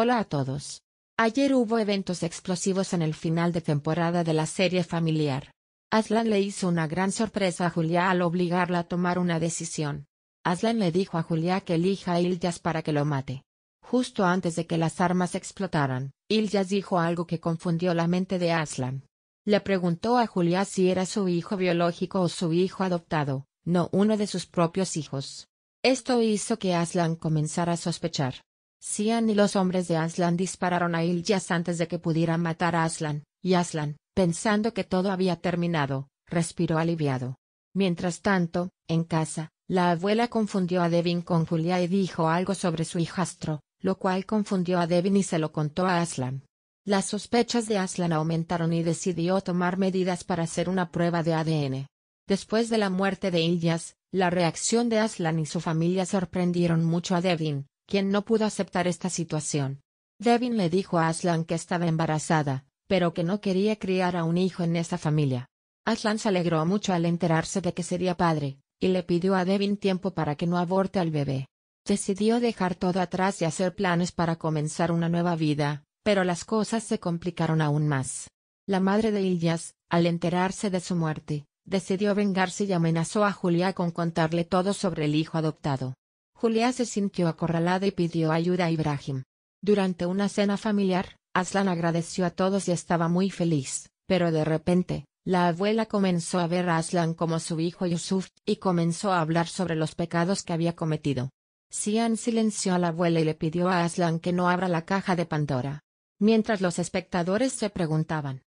Hola a todos. Ayer hubo eventos explosivos en el final de temporada de la serie familiar. Aslan le hizo una gran sorpresa a Julia al obligarla a tomar una decisión. Aslan le dijo a Julia que elija a Ilyas para que lo mate. Justo antes de que las armas explotaran, Ilyas dijo algo que confundió la mente de Aslan. Le preguntó a Julia si era su hijo biológico o su hijo adoptado, no uno de sus propios hijos. Esto hizo que Aslan comenzara a sospechar. Sian y los hombres de Aslan dispararon a Ilyas antes de que pudieran matar a Aslan, y Aslan, pensando que todo había terminado, respiró aliviado. Mientras tanto, en casa, la abuela confundió a Devin con Julia y dijo algo sobre su hijastro, lo cual confundió a Devin y se lo contó a Aslan. Las sospechas de Aslan aumentaron y decidió tomar medidas para hacer una prueba de ADN. Después de la muerte de Ilyas, la reacción de Aslan y su familia sorprendieron mucho a Devin, quien no pudo aceptar esta situación. Devin le dijo a Aslan que estaba embarazada, pero que no quería criar a un hijo en esa familia. Aslan se alegró mucho al enterarse de que sería padre, y le pidió a Devin tiempo para que no aborte al bebé. Decidió dejar todo atrás y hacer planes para comenzar una nueva vida, pero las cosas se complicaron aún más. La madre de Ilyas, al enterarse de su muerte, decidió vengarse y amenazó a Julia con contarle todo sobre el hijo adoptado. Julia se sintió acorralada y pidió ayuda a Ibrahim. Durante una cena familiar, Aslan agradeció a todos y estaba muy feliz, pero de repente, la abuela comenzó a ver a Aslan como su hijo Yusuf, y comenzó a hablar sobre los pecados que había cometido. Sian silenció a la abuela y le pidió a Aslan que no abra la caja de Pandora. Mientras los espectadores se preguntaban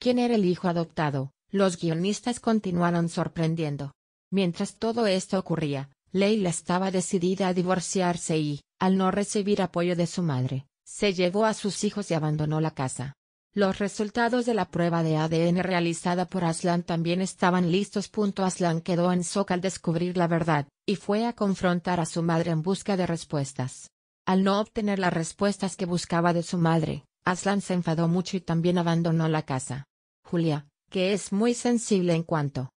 quién era el hijo adoptado, los guionistas continuaron sorprendiendo. Mientras todo esto ocurría, Leila estaba decidida a divorciarse y, al no recibir apoyo de su madre, se llevó a sus hijos y abandonó la casa. Los resultados de la prueba de ADN realizada por Aslan también estaban listos. Aslan quedó en shock al descubrir la verdad, y fue a confrontar a su madre en busca de respuestas. Al no obtener las respuestas que buscaba de su madre, Aslan se enfadó mucho y también abandonó la casa. Julia, que es muy sensible en cuanto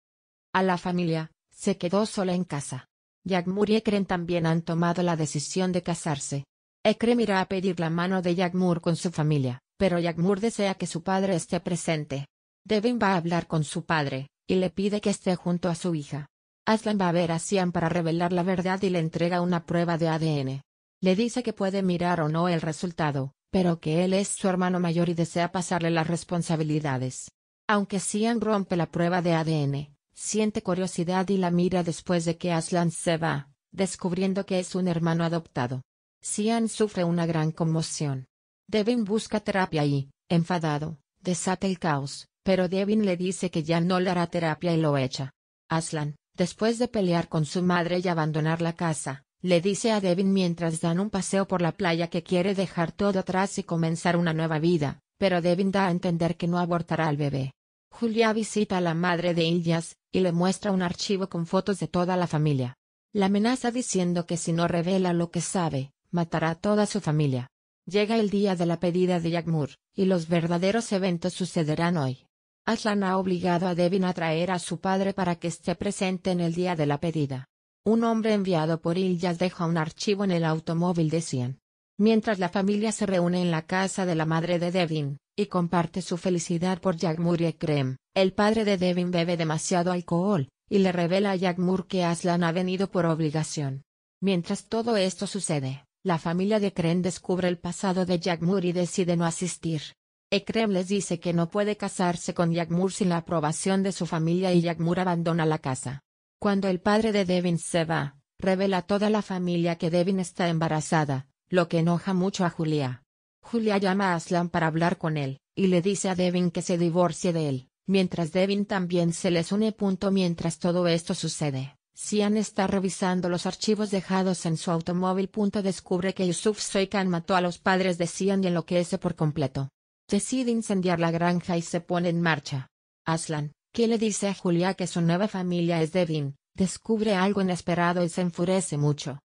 a la familia, se quedó sola en casa. Yagmur y Ekrem también han tomado la decisión de casarse. Ekrem irá a pedir la mano de Yagmur con su familia, pero Yagmur desea que su padre esté presente. Devin va a hablar con su padre, y le pide que esté junto a su hija. Aslan va a ver a Sian para revelar la verdad y le entrega una prueba de ADN. Le dice que puede mirar o no el resultado, pero que él es su hermano mayor y desea pasarle las responsabilidades. Aunque Sian rompe la prueba de ADN, Siente curiosidad y la mira después de que Aslan se va, descubriendo que es un hermano adoptado. Sian sufre una gran conmoción. Devin busca terapia y, enfadado, desata el caos, pero Devin le dice que ya no le hará terapia y lo echa. Aslan, después de pelear con su madre y abandonar la casa, le dice a Devin mientras dan un paseo por la playa que quiere dejar todo atrás y comenzar una nueva vida, pero Devin da a entender que no abortará al bebé. Julia visita a la madre de Illas, y le muestra un archivo con fotos de toda la familia. La amenaza diciendo que si no revela lo que sabe, matará a toda su familia. Llega el día de la pedida de Yagmur, y los verdaderos eventos sucederán hoy. Aslan ha obligado a Devin a traer a su padre para que esté presente en el día de la pedida. Un hombre enviado por Illas deja un archivo en el automóvil de mientras la familia se reúne en la casa de la madre de Devin, y comparte su felicidad por Yagmur y Ekrem. El padre de Devin bebe demasiado alcohol, y le revela a Yagmur que Aslan ha venido por obligación. Mientras todo esto sucede, la familia de Ekrem descubre el pasado de Yagmur y decide no asistir. Ekrem les dice que no puede casarse con Yagmur sin la aprobación de su familia y Yagmur abandona la casa. Cuando el padre de Devin se va, revela a toda la familia que Devin está embarazada, lo que enoja mucho a Julia. Julia llama a Aslan para hablar con él, y le dice a Devin que se divorcie de él, mientras Devin también se les une. Punto mientras todo esto sucede, Sian está revisando los archivos dejados en su automóvil. Punto descubre que Yusuf Soikan mató a los padres de Sian y enloquece por completo. Decide incendiar la granja y se pone en marcha. Aslan, que le dice a Julia que su nueva familia es Devin, descubre algo inesperado y se enfurece mucho.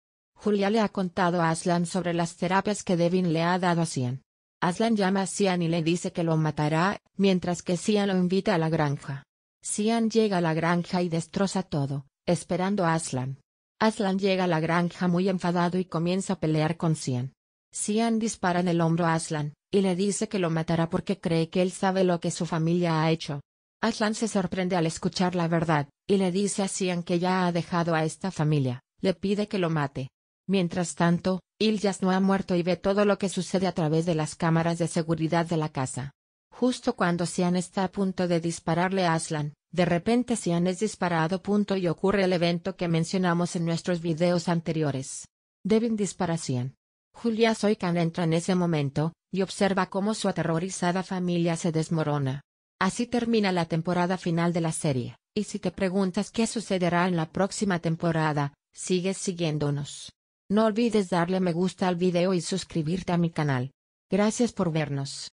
Julia le ha contado a Aslan sobre las terapias que Devin le ha dado a Sian. Aslan llama a Sian y le dice que lo matará, mientras que Sian lo invita a la granja. Sian llega a la granja y destroza todo, esperando a Aslan. Aslan llega a la granja muy enfadado y comienza a pelear con Sian. Sian dispara en el hombro a Aslan, y le dice que lo matará porque cree que él sabe lo que su familia ha hecho. Aslan se sorprende al escuchar la verdad, y le dice a Sian que ya ha dejado a esta familia, le pide que lo mate. Mientras tanto, Ilyas no ha muerto y ve todo lo que sucede a través de las cámaras de seguridad de la casa. Justo cuando Sian está a punto de dispararle a Aslan, de repente Sian es disparado. Punto y ocurre el evento que mencionamos en nuestros videos anteriores. Devin dispara a Sian. Julia Soykan entra en ese momento, y observa cómo su aterrorizada familia se desmorona. Así termina la temporada final de la serie, y si te preguntas qué sucederá en la próxima temporada, sigues siguiéndonos. No olvides darle me gusta al video y suscribirte a mi canal. Gracias por vernos.